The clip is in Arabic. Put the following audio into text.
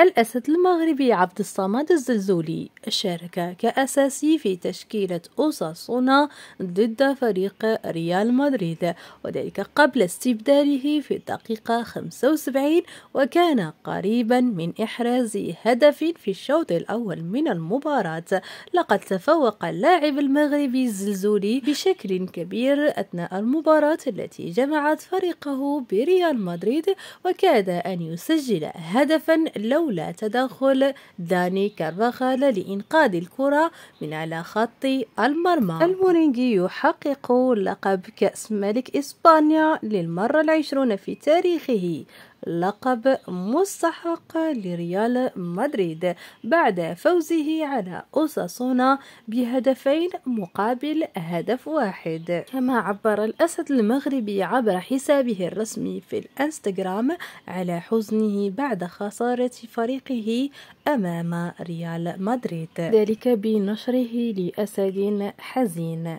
الأسد المغربي عبد الصمد الزلزولي شارك كأساسي في تشكيلة أوساسونا ضد فريق ريال مدريد وذلك قبل استبداله في الدقيقة 75 وكان قريبا من إحراز هدف في الشوط الأول من المباراة لقد تفوق اللاعب المغربي الزلزولي بشكل كبير أثناء المباراة التي جمعت فريقه بريال مدريد وكاد أن يسجل هدفا لو لولا تدخل داني كارفاخال لإنقاذ الكرة من على خط المرمى المورينجي يحقق لقب كأس ملك إسبانيا للمرة العشرون في تاريخه لقب مستحق لريال مدريد بعد فوزه على أوساسونا بهدفين مقابل هدف واحد كما عبر الأسد المغربي عبر حسابه الرسمي في الانستغرام على حزنه بعد خسارة فريقه أمام ريال مدريد ذلك بنشره لأسد حزين